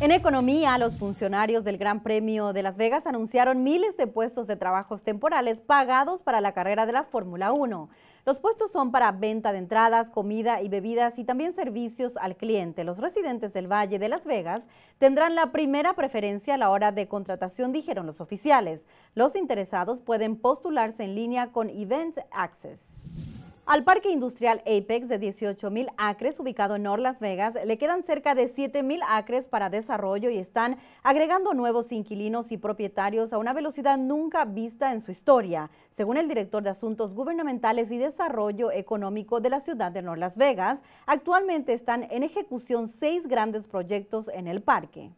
En economía, los funcionarios del Gran Premio de Las Vegas anunciaron miles de puestos de trabajos temporales pagados para la carrera de la Fórmula 1. Los puestos son para venta de entradas, comida y bebidas y también servicios al cliente. Los residentes del Valle de Las Vegas tendrán la primera preferencia a la hora de contratación, dijeron los oficiales. Los interesados pueden postularse en línea con Event Access. Al parque industrial Apex de 18.000 acres ubicado en Nor Las Vegas le quedan cerca de 7.000 acres para desarrollo y están agregando nuevos inquilinos y propietarios a una velocidad nunca vista en su historia, según el director de Asuntos Gubernamentales y Desarrollo Económico de la ciudad de Nor Las Vegas. Actualmente están en ejecución seis grandes proyectos en el parque.